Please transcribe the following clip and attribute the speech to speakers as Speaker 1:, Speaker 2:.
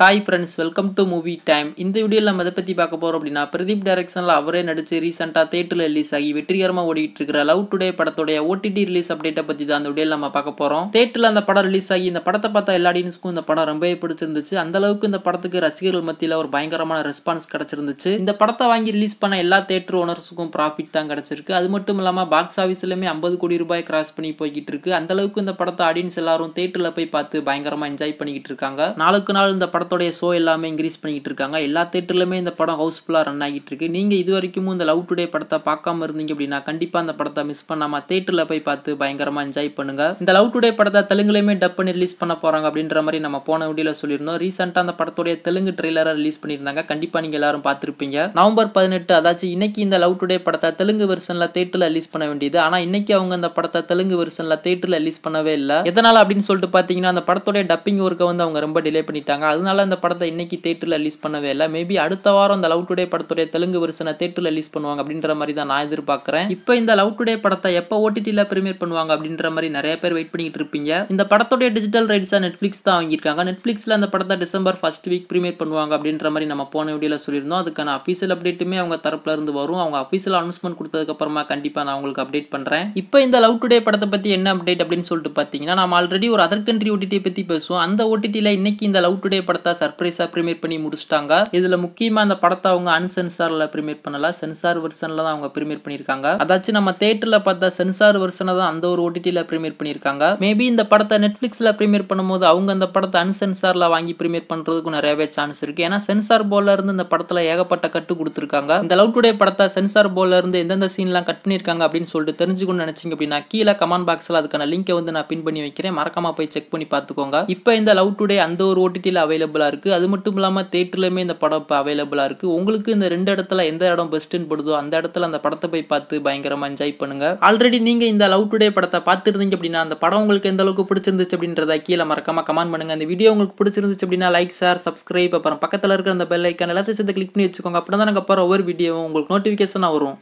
Speaker 1: hi friends welcome to movie time இந்த வீடியோவில் நம்ம அதை பற்றி பார்க்க போகிறோம் அப்படின்னா பிரதீப் டைரக்ஷனில் அவரே நடித்து ரீசெண்டாக தேட்டரில் ரிலீஸ் ஆகி வெற்றிகரமாக ஓடிட்டு இருக்கிற லவ் டுடே படத்துடைய ஓடிடி ரிலீஸ் அப்டேட்டை பற்றி தான் அந்த வீடியோவில் நம்ம பார்க்க போகிறோம் தேட்டரில் அந்த படம் ரிலீஸ் ஆகி இந்த படத்தை பார்த்தா எல்லா ஆடியன்ஸ்க்கும் இந்த படம் ரொம்பவே பிடிச்சிருந்துச்சு அந்த அளவுக்கு இந்த படத்துக்கு ரசிகர்கள் மத்தியில் ஒரு பயங்கரமான ரெஸ்பான்ஸ் கிடச்சிருந்துச்சு இந்த படத்தை வாங்கி ரிலீஸ் பண்ண எல்லா தேட்டர் ஓனர்ஸுக்கும் ப்ராஃபிட் தான் கிடச்சிருக்கு அது மட்டும் இல்லாமல் பாக்ஸ் ஆஃபீஸ்லேயுமே ஐம்பது கோடி ரூபாய் கிராஸ் பண்ணி போய்கிட்டு இருக்கு அந்த அளவுக்கு இந்த படத்தை ஆடியன்ஸ் எல்லாரும் தேட்டரில் போய் பார்த்து பயங்கரமாக என்ஜாய் பண்ணிக்கிட்டு இருக்காங்க நாளுக்கு நாள் இந்த படத்தை படத்தோடைய ஷோ எல்லாமே இன்க்ரீஸ் பண்ணிக்கிட்டு இருக்காங்க எல்லா தேட்டர்லையுமே இந்த படம் ஹவுஸ்ஃபுல்லாக ரன் ஆகிட்டு இருக்கு நீங்கள் இது வரைக்கும் இந்த லவ் டுடே படத்தை பார்க்காம இருந்தீங்க அப்படின்னா கண்டிப்பாக அந்த படத்தை மிஸ் பண்ணாமல் தேட்டரில் போய் பார்த்து பயங்கரமாக என்ஜாய் பண்ணுங்க இந்த லவ் டுடே படத்தை தெலுங்குலையுமே டப் பண்ணி ரிலீஸ் பண்ண போகிறாங்க அப்படின்ற மாதிரி நம்ம போன வீடியோவில் சொல்லியிருந்தோம் ரீசெண்டாக அந்த படத்துடைய தெலுங்கு ட்ரெய்லரை ரிலீஸ் பண்ணியிருந்தாங்க கண்டிப்பாக நீங்கள் எல்லாரும் பார்த்துருப்பீங்க நவம்பர் பதினெட்டு அதாச்சும் இன்னைக்கு இந்த லவ் டுடே படத்தை தெலுங்கு வெர்ஷனில் தேட்டரில் ரிலீஸ் பண்ண வேண்டியது ஆனால் இன்னைக்கு அவங்க அந்த படத்தை தெலுங்கு வெர்ஷனில் தேட்டரில் ரிலீஸ் பண்ணவே இல்லை எதனால் அப்படின்னு சொல்லிட்டு பார்த்தீங்கன்னா அந்த படத்துடைய டப்பிங் ஒர்க்கை வந்து அவங்க ரொம்ப டிலே பண்ணிட்டாங்க அதனால அதனால் அந்த படத்தை இன்றைக்கி தேட்டரில் ரிலீஸ் பண்ணவே இல்லை மேபி அடுத்த வாரம் அந்த லவ் டுடே படத்துடைய தெலுங்கு வருஷனை தேட்டரில் ரிலீஸ் பண்ணுவாங்க அப்படின்ற மாதிரி தான் நான் எதிர்பார்க்குறேன் இப்போ இந்த லவ் டுடே படத்தை எப்போ ஓடிடியில் ப்ரீமியர் பண்ணுவாங்க அப்படின்ற மாதிரி நிறைய பேர் வெயிட் பண்ணிட்டு இருப்பீங்க இந்த படத்துடைய டிஜிட்டல் ரைட்ஸாக நெட்ஃப்ளிக்ஸ் தான் வாங்கியிருக்காங்க நெட்ஃப்ளிக்ஸில் அந்த படத்தை டிசம்பர் ஃபர்ஸ்ட் வீக் ப்ரீமியர் பண்ணுவாங்க அப்படின்ற மாதிரி நம்ம போன வீடியோவில் சொல்லியிருந்தோம் அதுக்கான அஃபீஷியல் அப்டேட்டுமே அவங்க தரப்புல இருந்து வரும் அவங்க அஃபீஷியல் அனௌன்ஸ்மெண்ட் கொடுத்ததுக்கப்புறமா கண்டிப்பாக நான் உங்களுக்கு அப்டேட் பண்ணுறேன் இப்போ இந்த லவ் டுடே படத்தை பற்றி என்ன அப்டேட் அப்படின்னு சொல்லிட்டு பார்த்தீங்கன்னா நம்ம ஆல்ரெடி ஒரு அதர் கண்ட்ரி ஓடிடியை பற்றி பேசுவோம் அந்த ஓடிடியில் இன்னைக்கு இந்த லவ் டுடே படத்தை பார்த்தா சர்ப்ரைஸாக ப்ரீமியர் பண்ணி முடிச்சிட்டாங்க இதில் முக்கியமாக அந்த படத்தை அவங்க அன்சென்சாரில் ப்ரீமியர் பண்ணல சென்சார் வெர்ஷனில் தான் அவங்க ப்ரீமியர் பண்ணியிருக்காங்க அதாச்சும் நம்ம தேட்டரில் பார்த்தா சென்சார் வெர்ஷனை தான் அந்த ஒரு ஓடிடியில் ப்ரீமியர் பண்ணியிருக்காங்க மேபி இந்த படத்தை நெட்ஃப்ளிக்ஸில் ப்ரீமியர் பண்ணும்போது அவங்க அந்த படத்தை அன்சென்சார்ல வாங்கி ப்ரீமியர் பண்ணுறதுக்கு நிறையவே சான்ஸ் இருக்கு ஏன்னா சென்சார் போர்டில் இருந்து இந்த படத்தில் ஏகப்பட்ட கட்டு கொடுத்துருக்காங்க இந்த லவ் டுடே படத்தை சென்சார் போர்டில் இருந்து எந்தெந்த சீன்லாம் கட் பண்ணியிருக்காங்க அப்படின்னு சொல்லிட்டு தெரிஞ்சுக்கணும்னு நினச்சிங்க அப்படின்னா கீழே கமெண்ட் பாக்ஸில் அதுக்கான லிங்கை வந்து நான் பின் பண்ணி வைக்கிறேன் மறக்காம போய் செக் பண்ணி பார்த்துக்கோங்க இப்போ இந்த லவ் டுடே அந்த ஒரு ஓடிடியில் அவைலபிள் அவைலபிளாக இருக்குது அது மட்டும் இல்லாமல் தேட்டர்லையுமே இந்த படம் இப்போ அவைலபிளாக இருக்குது உங்களுக்கு இந்த ரெண்டு இடத்துல எந்த இடம் பெஸ்ட்டுன்னு படுதோ அந்த இடத்துல அந்த படத்தை போய் பார்த்து பயங்கரமாக என்ஜாய் பண்ணுங்கள் ஆல்ரெடி நீங்கள் இந்த லவ் டுடே படத்தை பார்த்துருந்தீங்க அப்படின்னா அந்த படம் உங்களுக்கு எந்த அளவுக்கு பிடிச்சிருந்துச்சு அப்படின்றத கீழே மறக்காமல் கமெண்ட் பண்ணுங்கள் அந்த வீடியோ உங்களுக்கு பிடிச்சிருந்துச்சு அப்படின்னா லைக் ஷேர் சப்ஸ்கிரைப் அப்புறம் பக்கத்தில் இருக்கிற அந்த பெல் ஐக்கான் எல்லாத்தையும் சேர்த்து கிளிக் பண்ணி வச்சுக்கோங்க அப்படி தான் நாங்கள் அப்புறம் ஒவ்வொரு வீடியோவும் உங்களுக்கு நோட்டிஃபிகேஷனாக வரும்